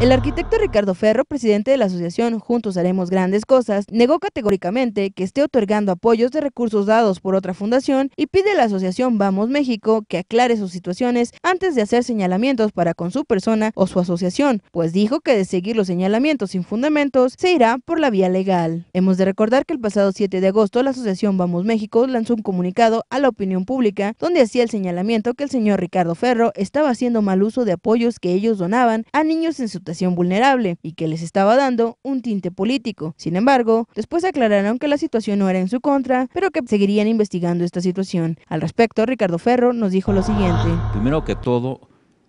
El arquitecto Ricardo Ferro, presidente de la asociación Juntos Haremos Grandes Cosas, negó categóricamente que esté otorgando apoyos de recursos dados por otra fundación y pide a la asociación Vamos México que aclare sus situaciones antes de hacer señalamientos para con su persona o su asociación, pues dijo que de seguir los señalamientos sin fundamentos se irá por la vía legal. Hemos de recordar que el pasado 7 de agosto la asociación Vamos México lanzó un comunicado a la opinión pública donde hacía el señalamiento que el señor Ricardo Ferro estaba haciendo mal uso de apoyos que ellos donaban a niños en su vulnerable y que les estaba dando un tinte político. Sin embargo, después aclararon que la situación no era en su contra, pero que seguirían investigando esta situación. Al respecto, Ricardo Ferro nos dijo lo siguiente. Primero que todo,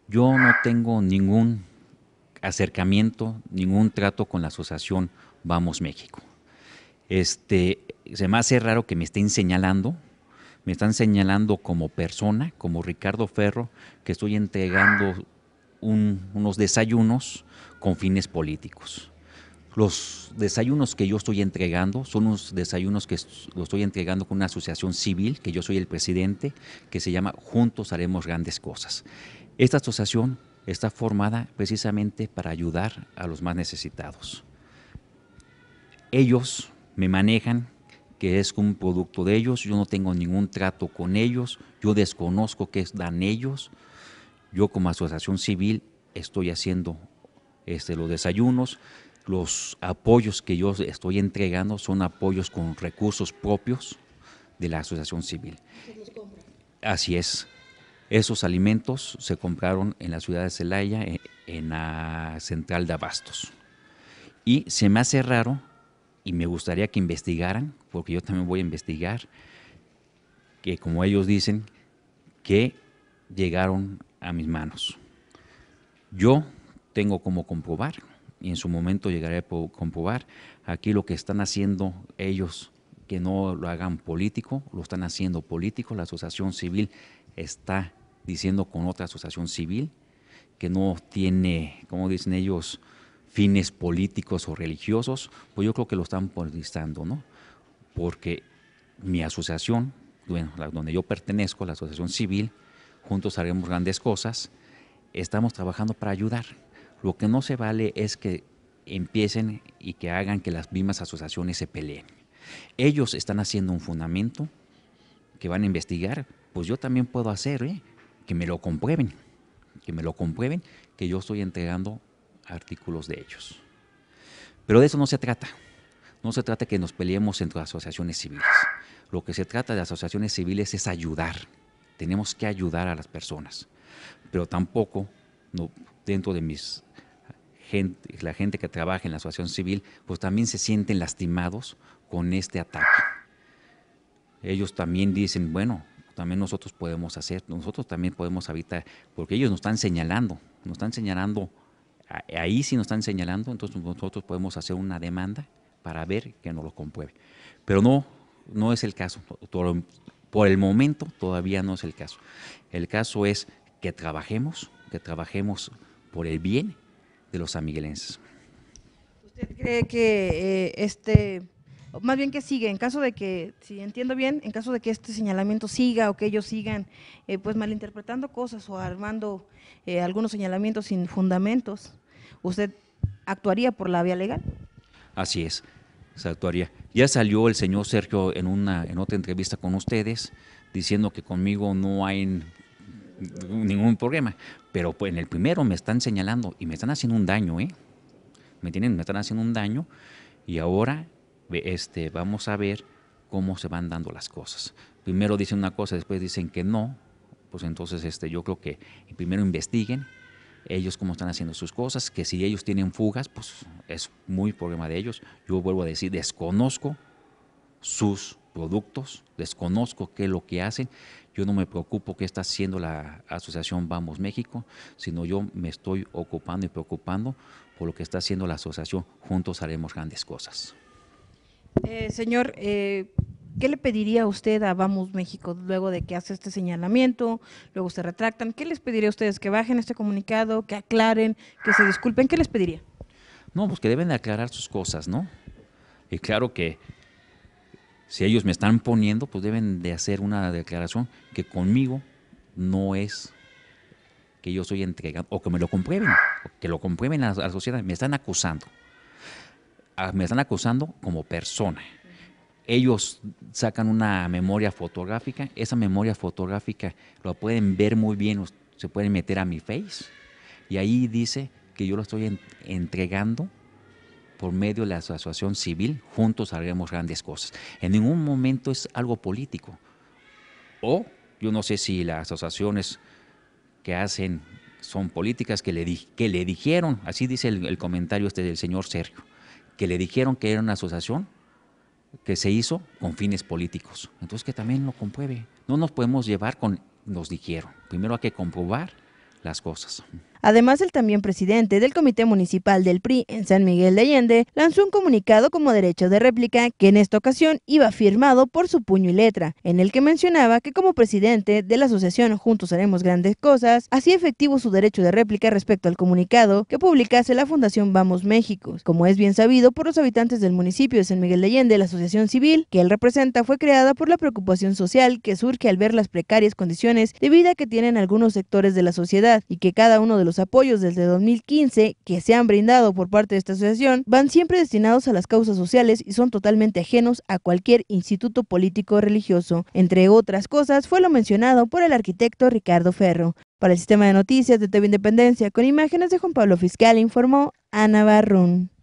yo no tengo ningún acercamiento, ningún trato con la asociación Vamos México. Este, se me hace raro que me estén señalando, me están señalando como persona, como Ricardo Ferro, que estoy entregando unos desayunos con fines políticos. Los desayunos que yo estoy entregando son unos desayunos que los estoy entregando con una asociación civil, que yo soy el presidente, que se llama Juntos Haremos Grandes Cosas. Esta asociación está formada precisamente para ayudar a los más necesitados. Ellos me manejan, que es un producto de ellos, yo no tengo ningún trato con ellos, yo desconozco qué dan ellos, yo como asociación civil estoy haciendo este, los desayunos, los apoyos que yo estoy entregando son apoyos con recursos propios de la asociación civil. Así es. Esos alimentos se compraron en la ciudad de Celaya, eh, en la central de abastos. Y se me hace raro, y me gustaría que investigaran, porque yo también voy a investigar, que como ellos dicen, que llegaron a mis manos. Yo tengo como comprobar, y en su momento llegaré a comprobar, aquí lo que están haciendo ellos, que no lo hagan político, lo están haciendo político, la asociación civil está diciendo con otra asociación civil, que no tiene, como dicen ellos, fines políticos o religiosos, pues yo creo que lo están politizando, ¿no? Porque mi asociación, bueno, donde yo pertenezco, la asociación civil, juntos haremos grandes cosas, estamos trabajando para ayudar. Lo que no se vale es que empiecen y que hagan que las mismas asociaciones se peleen. Ellos están haciendo un fundamento que van a investigar, pues yo también puedo hacer ¿eh? que me lo comprueben, que me lo comprueben que yo estoy entregando artículos de ellos. Pero de eso no se trata. No se trata que nos peleemos entre asociaciones civiles. Lo que se trata de asociaciones civiles es ayudar, tenemos que ayudar a las personas, pero tampoco dentro de mis gente, la gente que trabaja en la asociación civil, pues también se sienten lastimados con este ataque. Ellos también dicen, bueno, también nosotros podemos hacer, nosotros también podemos habitar, porque ellos nos están señalando, nos están señalando, ahí sí nos están señalando, entonces nosotros podemos hacer una demanda para ver que nos lo compruebe. Pero no, no es el caso. Por el momento todavía no es el caso. El caso es que trabajemos, que trabajemos por el bien de los amiguelenses. ¿Usted cree que eh, este, más bien que sigue, en caso de que, si entiendo bien, en caso de que este señalamiento siga o que ellos sigan eh, pues malinterpretando cosas o armando eh, algunos señalamientos sin fundamentos, ¿usted actuaría por la vía legal? Así es actuaría. Ya salió el señor Sergio en, una, otra entrevista con ustedes diciendo que conmigo no hay ningún problema, pero pues en el primero me están señalando y me están haciendo un daño, ¿eh? ¿Me tienen? Me están haciendo un daño y ahora este, vamos a ver cómo se van dando las cosas. Primero dicen una cosa, después dicen que no, pues entonces este, yo creo que primero investiguen ellos cómo están haciendo sus cosas, que si ellos tienen fugas, pues es muy problema de ellos. Yo vuelvo a decir, desconozco sus productos, desconozco qué es lo que hacen. Yo no me preocupo qué está haciendo la Asociación Vamos México, sino yo me estoy ocupando y preocupando por lo que está haciendo la asociación. Juntos haremos grandes cosas. Eh, señor, eh, ¿Qué le pediría a usted a Vamos México luego de que hace este señalamiento, luego se retractan? ¿Qué les pediría a ustedes? ¿Que bajen este comunicado, que aclaren, que se disculpen? ¿Qué les pediría? No, pues que deben de aclarar sus cosas, ¿no? Y claro que si ellos me están poniendo, pues deben de hacer una declaración que conmigo no es que yo soy entregado, o que me lo comprueben, que lo comprueben a, la sociedad. Me están acusando. Ah, me están acusando como persona ellos sacan una memoria fotográfica, esa memoria fotográfica lo pueden ver muy bien, se pueden meter a mi face y ahí dice que yo lo estoy entregando por medio de la asociación civil, juntos haremos grandes cosas. En ningún momento es algo político. O yo no sé si las asociaciones que hacen son políticas que le, que le dijeron, así dice el, comentario este del señor Sergio, que le dijeron que era una asociación que se hizo con fines políticos. Entonces que también lo compruebe. No nos podemos llevar con, nos dijeron. Primero hay que comprobar las cosas. Además, el también presidente del Comité Municipal del PRI en San Miguel de Allende lanzó un comunicado como derecho de réplica que en esta ocasión iba firmado por su puño y letra, en el que mencionaba que como presidente de la asociación Juntos Haremos Grandes Cosas, hacía efectivo su derecho de réplica respecto al comunicado que publicase la Fundación Vamos México. Como es bien sabido por los habitantes del municipio de San Miguel de Allende, la asociación civil que él representa fue creada por la preocupación social que surge al ver las precarias condiciones de vida que tienen algunos sectores de la sociedad y que cada uno de los los apoyos desde 2015 que se han brindado por parte de esta asociación van siempre destinados a las causas sociales y son totalmente ajenos a cualquier instituto político o religioso. Entre otras cosas, fue lo mencionado por el arquitecto Ricardo Ferro. Para el sistema de noticias de TV Independencia, con imágenes de Juan Pablo Fiscal, informó Ana Barrón.